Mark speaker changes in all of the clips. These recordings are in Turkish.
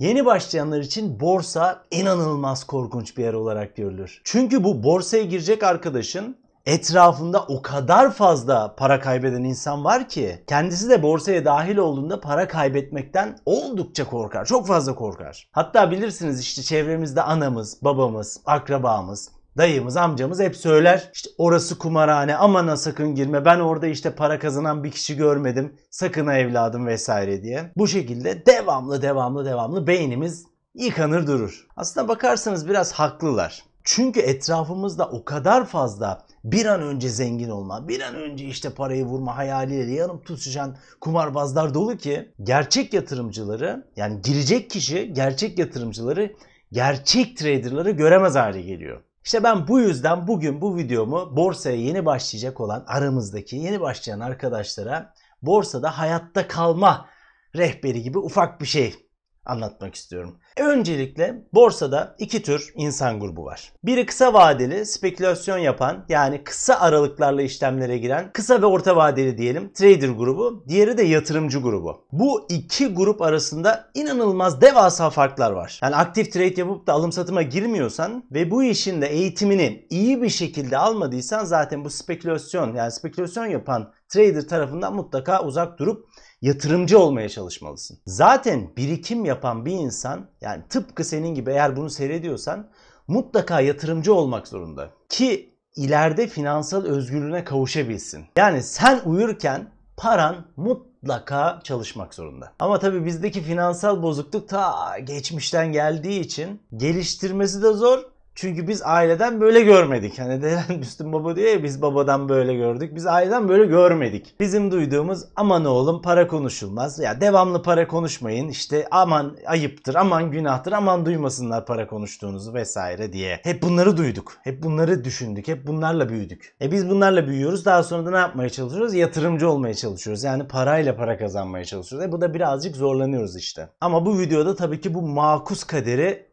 Speaker 1: Yeni başlayanlar için borsa inanılmaz korkunç bir yer olarak görülür. Çünkü bu borsaya girecek arkadaşın etrafında o kadar fazla para kaybeden insan var ki kendisi de borsaya dahil olduğunda para kaybetmekten oldukça korkar. Çok fazla korkar. Hatta bilirsiniz işte çevremizde anamız, babamız, akrabamız Dayımız amcamız hep söyler işte orası kumarhane amana sakın girme ben orada işte para kazanan bir kişi görmedim sakın evladım vesaire diye. Bu şekilde devamlı devamlı devamlı beynimiz yıkanır durur. aslında bakarsanız biraz haklılar. Çünkü etrafımızda o kadar fazla bir an önce zengin olma, bir an önce işte parayı vurma hayaliyle yanıp tutuşan kumarbazlar dolu ki gerçek yatırımcıları yani girecek kişi gerçek yatırımcıları gerçek traderları göremez hale geliyor. İşte ben bu yüzden bugün bu videomu borsaya yeni başlayacak olan aramızdaki yeni başlayan arkadaşlara borsada hayatta kalma rehberi gibi ufak bir şey anlatmak istiyorum. E, öncelikle borsada iki tür insan grubu var. Biri kısa vadeli spekülasyon yapan yani kısa aralıklarla işlemlere giren kısa ve orta vadeli diyelim trader grubu. Diğeri de yatırımcı grubu. Bu iki grup arasında inanılmaz devasa farklar var. Yani aktif trade yapıp da alım satıma girmiyorsan ve bu işin de eğitimini iyi bir şekilde almadıysan zaten bu spekülasyon yani spekülasyon yapan trader tarafından mutlaka uzak durup yatırımcı olmaya çalışmalısın. Zaten birikim yapan bir insan yani tıpkı senin gibi eğer bunu seyrediyorsan mutlaka yatırımcı olmak zorunda. Ki ileride finansal özgürlüğüne kavuşabilsin. Yani sen uyurken paran mutlaka çalışmak zorunda. Ama tabii bizdeki finansal bozukluk ta geçmişten geldiği için geliştirmesi de zor, çünkü biz aileden böyle görmedik. Hani Deren Müslüm Baba diye ya biz babadan böyle gördük. Biz aileden böyle görmedik. Bizim duyduğumuz aman oğlum para konuşulmaz. Ya devamlı para konuşmayın. İşte aman ayıptır, aman günahtır, aman duymasınlar para konuştuğunuzu vesaire diye. Hep bunları duyduk. Hep bunları düşündük. Hep bunlarla büyüdük. E biz bunlarla büyüyoruz. Daha sonra da ne yapmaya çalışıyoruz? Yatırımcı olmaya çalışıyoruz. Yani parayla para kazanmaya çalışıyoruz. E bu da birazcık zorlanıyoruz işte. Ama bu videoda tabii ki bu makus kaderi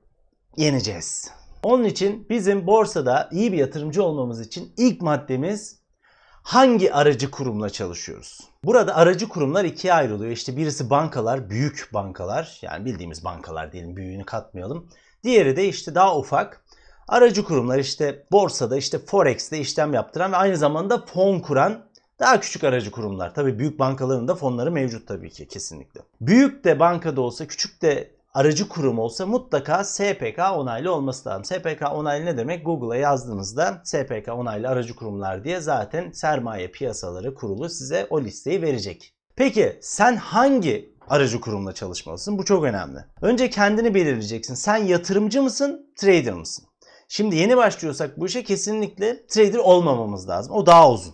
Speaker 1: yeneceğiz. Onun için bizim borsada iyi bir yatırımcı olmamız için ilk maddemiz hangi aracı kurumla çalışıyoruz? Burada aracı kurumlar ikiye ayrılıyor. İşte birisi bankalar, büyük bankalar. Yani bildiğimiz bankalar diyelim, büyüğünü katmayalım. Diğeri de işte daha ufak aracı kurumlar işte borsada işte forex'te işlem yaptıran ve aynı zamanda fon kuran daha küçük aracı kurumlar. Tabii büyük bankaların da fonları mevcut tabii ki kesinlikle. Büyük de bankada olsa küçük de aracı kurum olsa mutlaka SPK onaylı olması lazım. SPK onaylı ne demek? Google'a yazdığınızda SPK onaylı aracı kurumlar diye zaten sermaye piyasaları kurulu size o listeyi verecek. Peki sen hangi aracı kurumla çalışmalısın? Bu çok önemli. Önce kendini belirleyeceksin. Sen yatırımcı mısın, trader mısın? Şimdi yeni başlıyorsak bu işe kesinlikle trader olmamamız lazım. O daha uzun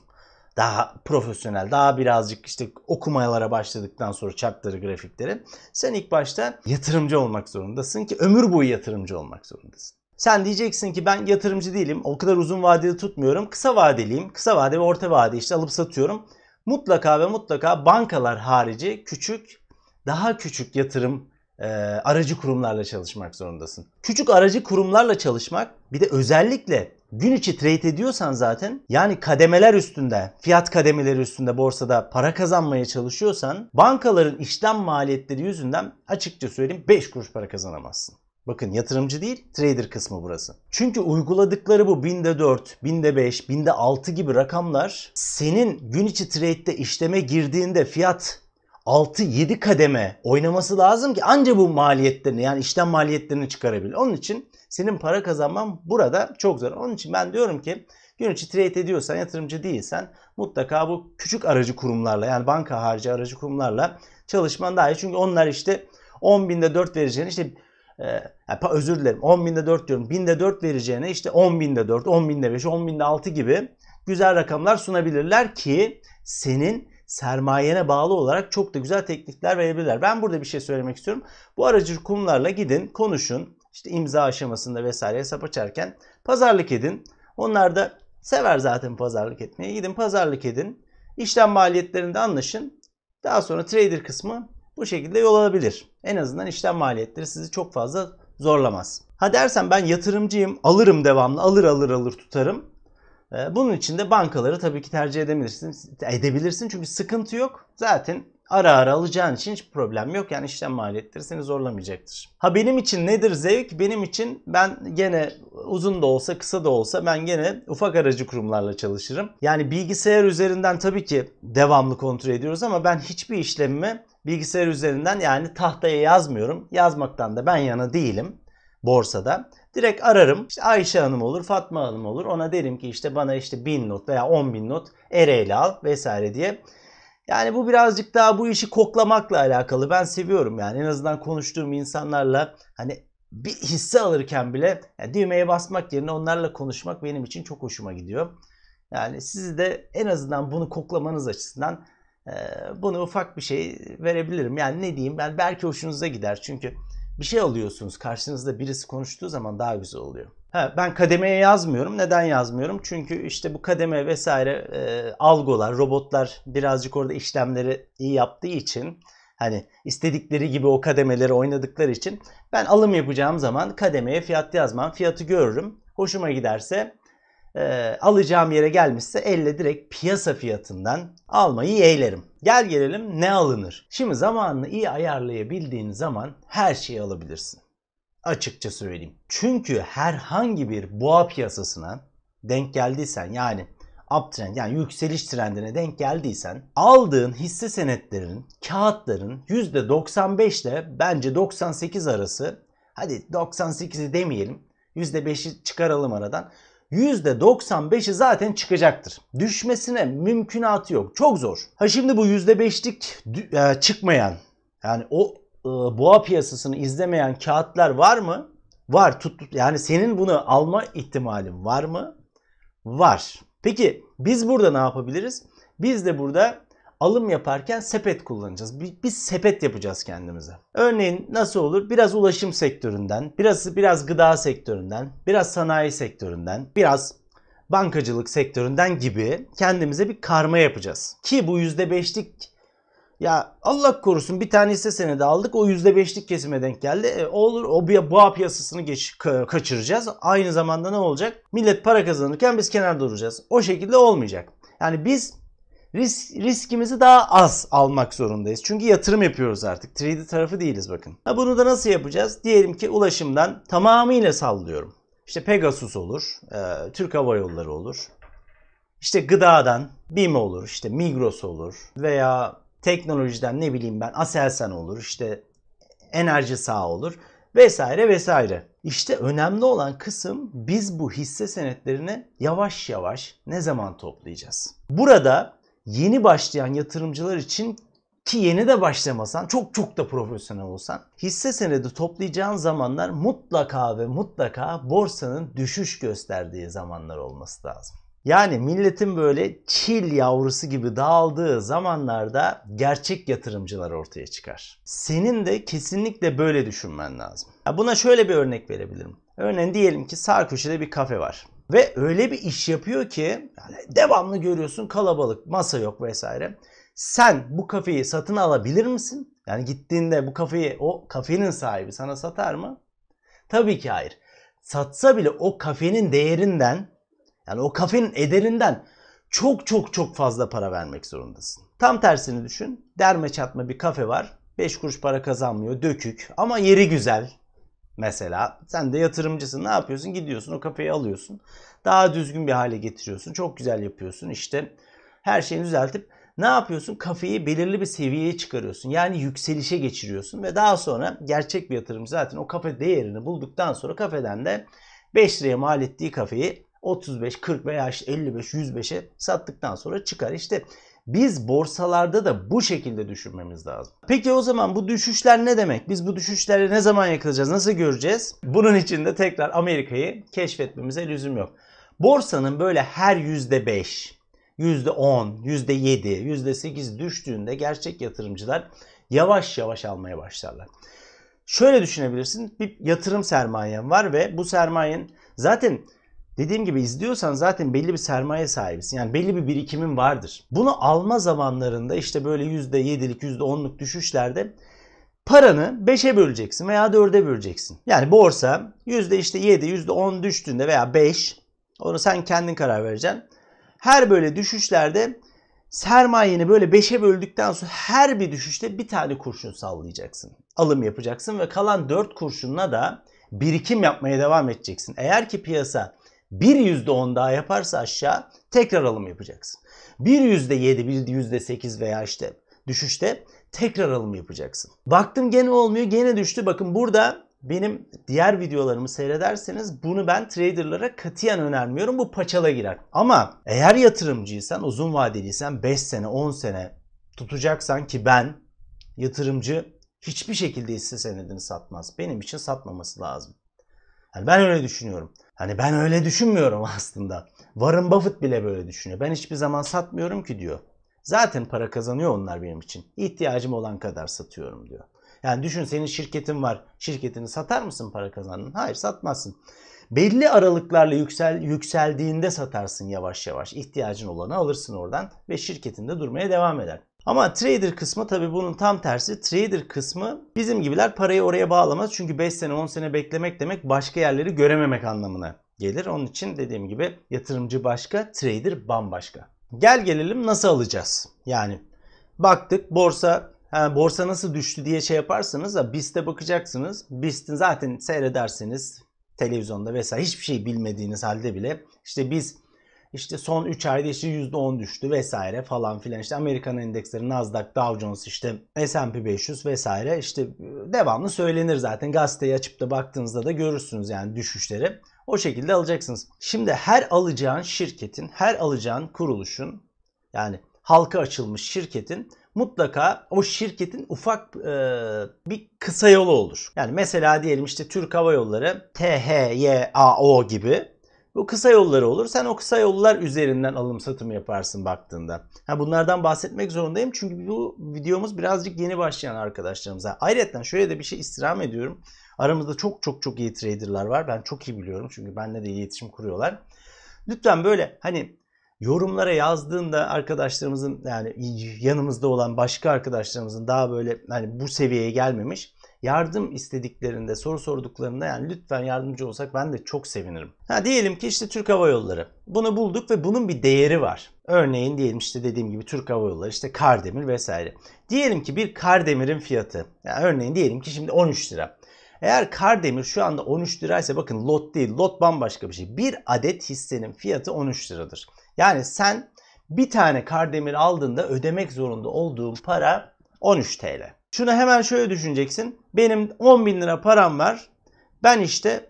Speaker 1: daha profesyonel, daha birazcık işte okumayalara başladıktan sonra çarkları, grafikleri sen ilk başta yatırımcı olmak zorundasın ki ömür boyu yatırımcı olmak zorundasın. Sen diyeceksin ki ben yatırımcı değilim. O kadar uzun vadeli tutmuyorum. Kısa vadeliyim. Kısa vade ve orta vade işte alıp satıyorum. Mutlaka ve mutlaka bankalar harici küçük, daha küçük yatırım e, aracı kurumlarla çalışmak zorundasın. Küçük aracı kurumlarla çalışmak bir de özellikle gün içi trade ediyorsan zaten yani kademeler üstünde, fiyat kademeleri üstünde borsada para kazanmaya çalışıyorsan bankaların işlem maliyetleri yüzünden açıkça söyleyeyim 5 kuruş para kazanamazsın. Bakın yatırımcı değil trader kısmı burası. Çünkü uyguladıkları bu binde 4, binde 5, binde 6 gibi rakamlar senin gün içi trade'de işleme girdiğinde fiyat 6-7 kademe oynaması lazım ki anca bu maliyetlerini yani işlem maliyetlerini çıkarabilir. Onun için senin para kazanman burada çok zor. Onun için ben diyorum ki gün içi trade ediyorsan, yatırımcı değilsen mutlaka bu küçük aracı kurumlarla yani banka harici aracı kurumlarla çalışman daha iyi. Çünkü onlar işte 10 binde 4 vereceğine işte e, özür dilerim 10 binde 4 diyorum. Binde 4 vereceğine işte 10 binde 4, 10 binde 5, 10 binde 6 gibi güzel rakamlar sunabilirler ki senin sermayene bağlı olarak çok da güzel teknikler verebilirler. Ben burada bir şey söylemek istiyorum. Bu aracı kurumlarla gidin, konuşun, işte imza aşamasında vesaire hesap açarken pazarlık edin. Onlar da sever zaten pazarlık etmeye Gidin pazarlık edin. İşlem maliyetlerinde anlaşın. Daha sonra trader kısmı bu şekilde yol alabilir. En azından işlem maliyetleri sizi çok fazla zorlamaz. Ha dersen ben yatırımcıyım alırım devamlı alır alır alır tutarım. Ee, bunun için de bankaları tabii ki tercih edebilirsin. Edebilirsin çünkü sıkıntı yok. Zaten ara ara alacağın için hiç problem yok. Yani işlem maliyetleri seni zorlamayacaktır. Ha benim için nedir zevk? Benim için ben gene uzun da olsa kısa da olsa ben gene ufak aracı kurumlarla çalışırım. Yani bilgisayar üzerinden tabii ki devamlı kontrol ediyoruz ama ben hiçbir işlemimi bilgisayar üzerinden yani tahtaya yazmıyorum. Yazmaktan da ben yana değilim borsada. Direkt ararım. İşte Ayşe Hanım olur, Fatma Hanım olur. Ona derim ki işte bana işte 1000 not veya 10 bin not ereyle al vesaire diye yani bu birazcık daha bu işi koklamakla alakalı. Ben seviyorum yani en azından konuştuğum insanlarla hani bir hisse alırken bile yani düğmeye basmak yerine onlarla konuşmak benim için çok hoşuma gidiyor. Yani sizi de en azından bunu koklamanız açısından e, bunu ufak bir şey verebilirim. Yani ne diyeyim ben yani belki hoşunuza gider çünkü bir şey alıyorsunuz karşınızda birisi konuştuğu zaman daha güzel oluyor. Ha, ben kademeye yazmıyorum. Neden yazmıyorum? Çünkü işte bu kademe vesaire e, algolar, robotlar birazcık orada işlemleri iyi yaptığı için hani istedikleri gibi o kademeleri oynadıkları için ben alım yapacağım zaman kademeye fiyat yazmam. Fiyatı görürüm. Hoşuma giderse e, alacağım yere gelmişse elle direkt piyasa fiyatından almayı yeğlerim. Gel gelelim ne alınır? Şimdi zamanını iyi ayarlayabildiğin zaman her şeyi alabilirsin. Açıkça söyleyeyim. Çünkü herhangi bir boğa piyasasına denk geldiysen yani uptrend yani yükseliş trendine denk geldiysen aldığın hisse senetlerinin kağıtların %95 ile bence 98 arası hadi 98'i demeyelim %5'i çıkaralım aradan %95'i zaten çıkacaktır. Düşmesine mümkünatı yok. Çok zor. Ha şimdi bu %5'lik e, çıkmayan yani o e, boğa piyasasını izlemeyen kağıtlar var mı? Var. Tut, yani senin bunu alma ihtimalin var mı? Var. Peki biz burada ne yapabiliriz? Biz de burada alım yaparken sepet kullanacağız. Biz, biz sepet yapacağız kendimize. Örneğin nasıl olur? Biraz ulaşım sektöründen, biraz biraz gıda sektöründen, biraz sanayi sektöründen, biraz bankacılık sektöründen gibi kendimize bir karma yapacağız. Ki bu %5'lik ya Allah korusun bir tanesi hisse senedi aldık. O %5'lik kesime denk geldi. E, olur o bir boğa piyasasını geç, ka, kaçıracağız. Aynı zamanda ne olacak? Millet para kazanırken biz kenarda duracağız. O şekilde olmayacak. Yani biz risk, riskimizi daha az almak zorundayız. Çünkü yatırım yapıyoruz artık. Trade tarafı değiliz bakın. Ha, bunu da nasıl yapacağız? Diyelim ki ulaşımdan tamamıyla sallıyorum. İşte Pegasus olur. E, Türk Hava Yolları olur. İşte gıdadan BİM olur, işte Migros olur veya teknolojiden ne bileyim ben Aselsan olur işte enerji sağ olur vesaire vesaire. İşte önemli olan kısım biz bu hisse senetlerini yavaş yavaş ne zaman toplayacağız? Burada yeni başlayan yatırımcılar için ki yeni de başlamasan çok çok da profesyonel olsan hisse senedi toplayacağın zamanlar mutlaka ve mutlaka borsanın düşüş gösterdiği zamanlar olması lazım. Yani milletin böyle çil yavrusu gibi dağıldığı zamanlarda gerçek yatırımcılar ortaya çıkar. Senin de kesinlikle böyle düşünmen lazım. buna şöyle bir örnek verebilirim. Örneğin diyelim ki sağ köşede bir kafe var. Ve öyle bir iş yapıyor ki yani devamlı görüyorsun kalabalık, masa yok vesaire. Sen bu kafeyi satın alabilir misin? Yani gittiğinde bu kafeyi o kafenin sahibi sana satar mı? Tabii ki hayır. Satsa bile o kafenin değerinden yani o kafenin ederinden çok çok çok fazla para vermek zorundasın. Tam tersini düşün. Derme çatma bir kafe var. 5 kuruş para kazanmıyor, dökük ama yeri güzel. Mesela sen de yatırımcısın. Ne yapıyorsun? Gidiyorsun o kafeyi alıyorsun. Daha düzgün bir hale getiriyorsun. Çok güzel yapıyorsun. İşte her şeyini düzeltip ne yapıyorsun? Kafeyi belirli bir seviyeye çıkarıyorsun. Yani yükselişe geçiriyorsun ve daha sonra gerçek bir yatırımcı zaten o kafe değerini bulduktan sonra kafeden de 5 liraya mal ettiği kafeyi 35, 40 veya işte 55, 105'e sattıktan sonra çıkar. İşte biz borsalarda da bu şekilde düşünmemiz lazım. Peki o zaman bu düşüşler ne demek? Biz bu düşüşleri ne zaman yakalayacağız? Nasıl göreceğiz? Bunun için de tekrar Amerika'yı keşfetmemize lüzum yok. Borsanın böyle her yüzde %5, %10, %7, %8 düştüğünde gerçek yatırımcılar yavaş yavaş almaya başlarlar. Şöyle düşünebilirsin. Bir yatırım sermayen var ve bu sermayen zaten Dediğim gibi izliyorsan zaten belli bir sermaye sahibisin. Yani belli bir birikimin vardır. Bunu alma zamanlarında işte böyle %7'lik %10'luk düşüşlerde paranı 5'e böleceksin veya 4'e böleceksin. Yani borsa yüzde işte 7, yüzde 10 düştüğünde veya 5 onu sen kendin karar vereceksin. Her böyle düşüşlerde sermayeni böyle 5'e böldükten sonra her bir düşüşte bir tane kurşun sallayacaksın. Alım yapacaksın ve kalan 4 kurşunla da birikim yapmaya devam edeceksin. Eğer ki piyasa bir yüzde on daha yaparsa aşağı tekrar alım yapacaksın. Bir yüzde yedi, bir yüzde sekiz veya işte düşüşte tekrar alım yapacaksın. Baktım gene olmuyor gene düştü. Bakın burada benim diğer videolarımı seyrederseniz bunu ben traderlara katiyen önermiyorum. Bu paçala girer. Ama eğer yatırımcıysan, uzun vadeliysen 5 sene, 10 sene tutacaksan ki ben yatırımcı hiçbir şekilde hisse senedini satmaz. Benim için satmaması lazım. Yani ben öyle düşünüyorum. Hani ben öyle düşünmüyorum aslında. Warren Buffett bile böyle düşünüyor. Ben hiçbir zaman satmıyorum ki diyor. Zaten para kazanıyor onlar benim için. İhtiyacım olan kadar satıyorum diyor. Yani düşün senin şirketin var. Şirketini satar mısın para kazandın? Hayır satmazsın. Belli aralıklarla yüksel, yükseldiğinde satarsın yavaş yavaş. İhtiyacın olanı alırsın oradan ve şirketinde durmaya devam eder. Ama trader kısmı tabii bunun tam tersi. Trader kısmı bizim gibiler parayı oraya bağlamaz. Çünkü 5 sene 10 sene beklemek demek başka yerleri görememek anlamına gelir. Onun için dediğim gibi yatırımcı başka, trader bambaşka. Gel gelelim nasıl alacağız? Yani baktık borsa yani borsa nasıl düştü diye şey yaparsanız da BIST'e bakacaksınız. BIST'in zaten seyredersiniz televizyonda vesaire hiçbir şey bilmediğiniz halde bile işte biz işte son 3 ayda işte %10 düştü vesaire falan filan. İşte Amerikan endeksleri Nasdaq, Dow Jones işte S&P 500 vesaire işte e, devamlı söylenir zaten. Gazeteyi açıp da baktığınızda da görürsünüz yani düşüşleri. O şekilde alacaksınız. Şimdi her alacağın şirketin, her alacağın kuruluşun yani halka açılmış şirketin mutlaka o şirketin ufak e, bir kısa yolu olur. Yani mesela diyelim işte Türk Hava Yolları THYAO gibi bu kısa yolları olur. Sen o kısa yollar üzerinden alım satımı yaparsın baktığında. Ha bunlardan bahsetmek zorundayım çünkü bu videomuz birazcık yeni başlayan arkadaşlarımıza. Ayrıca şöyle de bir şey istirham ediyorum. Aramızda çok çok çok iyi traderlar var. Ben çok iyi biliyorum çünkü benle de iletişim kuruyorlar. Lütfen böyle hani yorumlara yazdığında arkadaşlarımızın yani yanımızda olan başka arkadaşlarımızın daha böyle hani bu seviyeye gelmemiş yardım istediklerinde, soru sorduklarında yani lütfen yardımcı olsak ben de çok sevinirim. Ha diyelim ki işte Türk Hava Yolları. Bunu bulduk ve bunun bir değeri var. Örneğin diyelim işte dediğim gibi Türk Hava Yolları işte Kardemir vesaire. Diyelim ki bir Kardemir'in fiyatı. Yani örneğin diyelim ki şimdi 13 lira. Eğer Kardemir şu anda 13 liraysa bakın lot değil lot bambaşka bir şey. Bir adet hissenin fiyatı 13 liradır. Yani sen bir tane Kardemir aldığında ödemek zorunda olduğun para 13 TL. Şunu hemen şöyle düşüneceksin. Benim 10 bin lira param var. Ben işte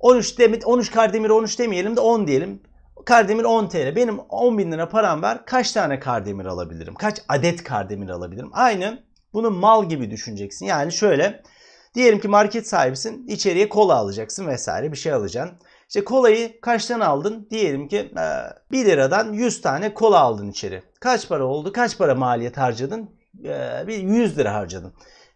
Speaker 1: 13 demir, 13 kardemir 13 demeyelim de 10 diyelim. Kardemir 10 TL. Benim 10 bin lira param var. Kaç tane kardemir alabilirim? Kaç adet kardemir alabilirim? Aynı bunu mal gibi düşüneceksin. Yani şöyle diyelim ki market sahibisin. İçeriye kola alacaksın vesaire bir şey alacaksın. İşte kolayı kaçtan aldın? Diyelim ki 1 e, liradan 100 tane kola aldın içeri. Kaç para oldu? Kaç para maliyet harcadın? Ee, bir 100 lira harcadım.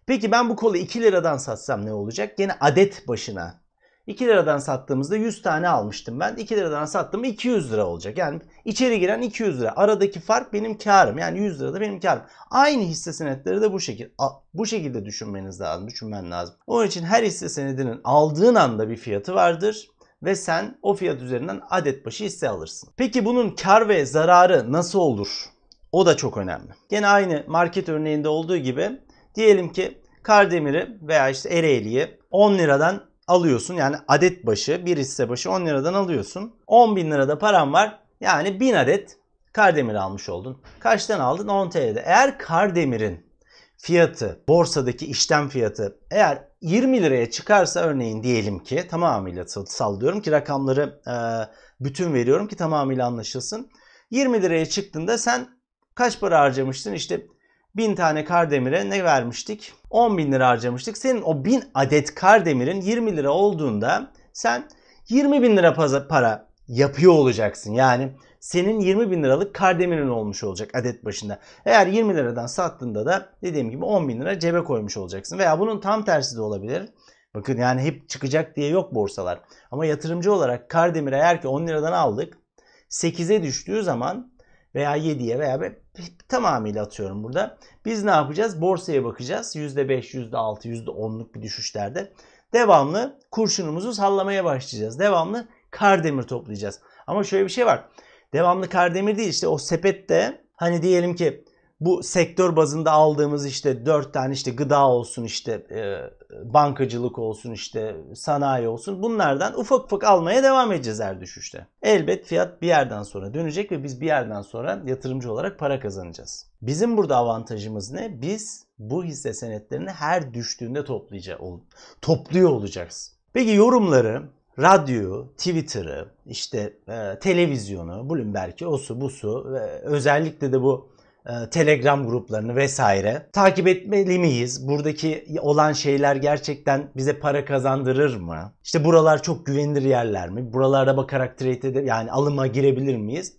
Speaker 1: Peki ben bu kolu 2 liradan satsam ne olacak? Gene adet başına. 2 liradan sattığımızda 100 tane almıştım ben. 2 liradan sattım 200 lira olacak. Yani içeri giren 200 lira. Aradaki fark benim karım. Yani 100 lira da benim karım. Aynı hisse senetleri de bu şekilde bu şekilde düşünmeniz lazım. Düşünmen lazım. Onun için her hisse senedinin aldığın anda bir fiyatı vardır ve sen o fiyat üzerinden adet başı hisse alırsın. Peki bunun kar ve zararı nasıl olur? O da çok önemli. Gene aynı market örneğinde olduğu gibi diyelim ki Kardemir'i veya işte Ereğli'yi 10 liradan alıyorsun. Yani adet başı bir hisse başı 10 liradan alıyorsun. 10 bin lirada param var. Yani 1000 adet Kardemir almış oldun. Kaçtan aldın? 10 TL'de. Eğer Kardemir'in fiyatı, borsadaki işlem fiyatı eğer 20 liraya çıkarsa örneğin diyelim ki tamamıyla sallıyorum ki rakamları e, bütün veriyorum ki tamamıyla anlaşılsın. 20 liraya çıktığında sen Kaç para harcamıştın? İşte bin tane kardemire ne vermiştik? 10 bin lira harcamıştık. Senin o bin adet kardemirin 20 lira olduğunda sen 20 bin lira para yapıyor olacaksın. Yani senin 20 bin liralık kardemirin olmuş olacak adet başında. Eğer 20 liradan sattığında da dediğim gibi 10 bin lira cebe koymuş olacaksın. Veya bunun tam tersi de olabilir. Bakın yani hep çıkacak diye yok borsalar. Ama yatırımcı olarak kardemir eğer ki 10 liradan aldık 8'e düştüğü zaman veya 7'ye veya be, tamamıyla atıyorum burada. Biz ne yapacağız? Borsaya bakacağız. %5, %6, %10'luk bir düşüşlerde. Devamlı kurşunumuzu sallamaya başlayacağız. Devamlı kar demir toplayacağız. Ama şöyle bir şey var. Devamlı kar demir değil işte o sepette hani diyelim ki bu sektör bazında aldığımız işte dört tane işte gıda olsun işte e, bankacılık olsun işte sanayi olsun bunlardan ufak ufak almaya devam edeceğiz her düşüşte. Elbet fiyat bir yerden sonra dönecek ve biz bir yerden sonra yatırımcı olarak para kazanacağız. Bizim burada avantajımız ne? Biz bu hisse senetlerini her düştüğünde toplayacak, topluyor olacağız. Peki yorumları radyo, Twitter'ı, işte e, televizyonu, Bloomberg'i, osu busu ve özellikle de bu e, Telegram gruplarını vesaire takip etmeli miyiz? Buradaki olan şeyler gerçekten bize para kazandırır mı? İşte buralar çok güvenilir yerler mi? Buralarda bakarak trade edip yani alıma girebilir miyiz?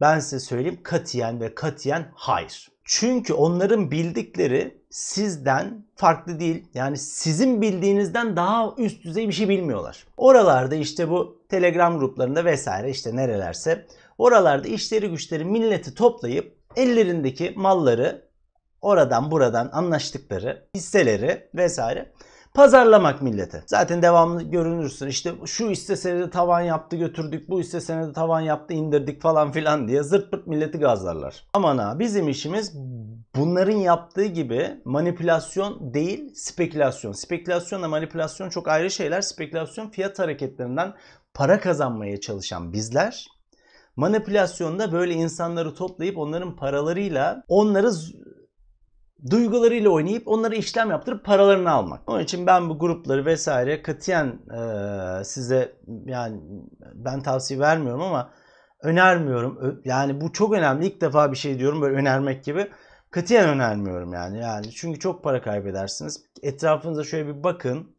Speaker 1: Ben size söyleyeyim katiyen ve katiyen hayır. Çünkü onların bildikleri sizden farklı değil. Yani sizin bildiğinizden daha üst düzey bir şey bilmiyorlar. Oralarda işte bu Telegram gruplarında vesaire işte nerelerse oralarda işleri güçleri milleti toplayıp ellerindeki malları oradan buradan anlaştıkları hisseleri vesaire pazarlamak millete. Zaten devamlı görünürsün işte şu hisse senedi tavan yaptı götürdük bu hisse senedi tavan yaptı indirdik falan filan diye zırt pırt milleti gazlarlar. Aman ha bizim işimiz bunların yaptığı gibi manipülasyon değil spekülasyon. Spekülasyonla manipülasyon çok ayrı şeyler. Spekülasyon fiyat hareketlerinden para kazanmaya çalışan bizler Manipülasyonda böyle insanları toplayıp onların paralarıyla onları duygularıyla oynayıp onlara işlem yaptırıp paralarını almak. Onun için ben bu grupları vesaire katiyen e, size yani ben tavsiye vermiyorum ama önermiyorum. Yani bu çok önemli. İlk defa bir şey diyorum böyle önermek gibi. Katiyen önermiyorum yani. Yani çünkü çok para kaybedersiniz. Etrafınıza şöyle bir bakın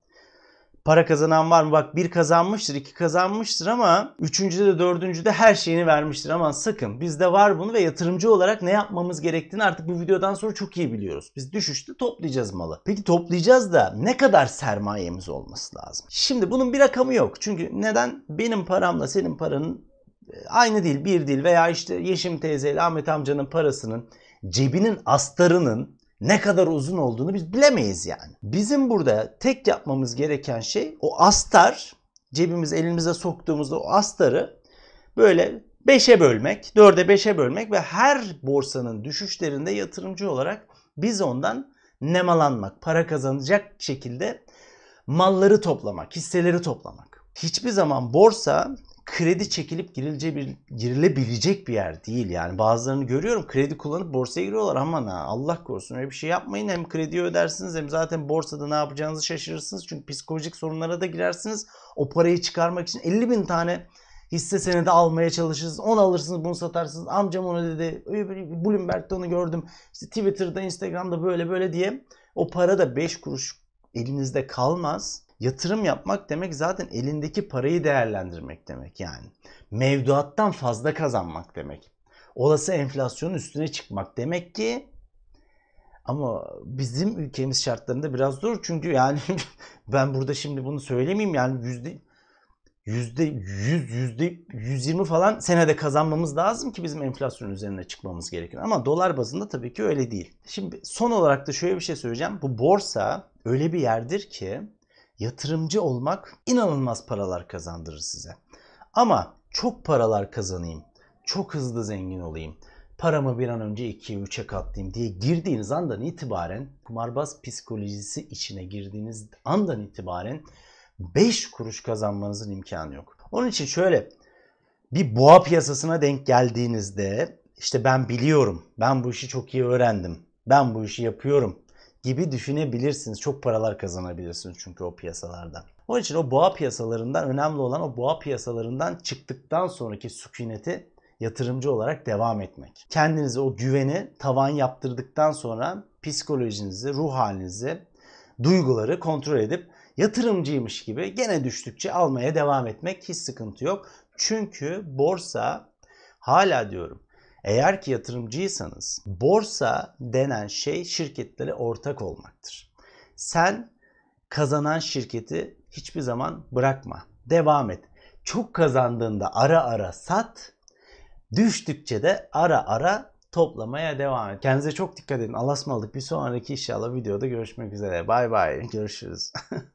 Speaker 1: para kazanan var mı? Bak bir kazanmıştır, iki kazanmıştır ama üçüncüde de dördüncüde her şeyini vermiştir. ama sakın bizde var bunu ve yatırımcı olarak ne yapmamız gerektiğini artık bu videodan sonra çok iyi biliyoruz. Biz düşüşte toplayacağız malı. Peki toplayacağız da ne kadar sermayemiz olması lazım? Şimdi bunun bir rakamı yok. Çünkü neden? Benim paramla senin paranın e, aynı değil, bir değil veya işte Yeşim teyzeyle Ahmet amcanın parasının cebinin astarının ne kadar uzun olduğunu biz bilemeyiz yani. Bizim burada tek yapmamız gereken şey o astar cebimiz elimize soktuğumuzda o astarı böyle 5'e bölmek, 4'e 5'e bölmek ve her borsanın düşüşlerinde yatırımcı olarak biz ondan nemalanmak, para kazanacak şekilde malları toplamak, hisseleri toplamak. Hiçbir zaman borsa kredi çekilip girilebilecek bir yer değil. Yani bazılarını görüyorum kredi kullanıp borsaya giriyorlar. ama ha Allah korusun öyle bir şey yapmayın. Hem krediyi ödersiniz hem zaten borsada ne yapacağınızı şaşırırsınız. Çünkü psikolojik sorunlara da girersiniz. O parayı çıkarmak için 50 bin tane hisse senedi almaya çalışırsınız. Onu alırsınız bunu satarsınız. Amcam onu dedi. Bloomberg'de onu gördüm. İşte Twitter'da Instagram'da böyle böyle diye. O para da 5 kuruş elinizde kalmaz. Yatırım yapmak demek zaten elindeki parayı değerlendirmek demek yani. Mevduattan fazla kazanmak demek. Olası enflasyonun üstüne çıkmak demek ki ama bizim ülkemiz şartlarında biraz zor çünkü yani ben burada şimdi bunu söylemeyeyim yani yüzde yüzde yüz yüzde yüz yirmi falan senede kazanmamız lazım ki bizim enflasyon üzerine çıkmamız gerekir. Ama dolar bazında tabii ki öyle değil. Şimdi son olarak da şöyle bir şey söyleyeceğim. Bu borsa öyle bir yerdir ki yatırımcı olmak inanılmaz paralar kazandırır size. Ama çok paralar kazanayım, çok hızlı zengin olayım, paramı bir an önce 2'ye 3'e katlayayım diye girdiğiniz andan itibaren kumarbaz psikolojisi içine girdiğiniz andan itibaren 5 kuruş kazanmanızın imkanı yok. Onun için şöyle bir boğa piyasasına denk geldiğinizde işte ben biliyorum, ben bu işi çok iyi öğrendim, ben bu işi yapıyorum gibi düşünebilirsiniz. Çok paralar kazanabilirsiniz çünkü o piyasalardan. Onun için o boğa piyasalarından önemli olan o boğa piyasalarından çıktıktan sonraki sükuneti yatırımcı olarak devam etmek. Kendinize o güveni tavan yaptırdıktan sonra psikolojinizi, ruh halinizi, duyguları kontrol edip yatırımcıymış gibi gene düştükçe almaya devam etmek hiç sıkıntı yok. Çünkü borsa hala diyorum eğer ki yatırımcıysanız borsa denen şey şirketlere ortak olmaktır. Sen kazanan şirketi hiçbir zaman bırakma. Devam et. Çok kazandığında ara ara sat. Düştükçe de ara ara toplamaya devam et. Kendinize çok dikkat edin. Allah'a ısmarladık. Bir sonraki inşallah videoda görüşmek üzere. Bay bay. Görüşürüz.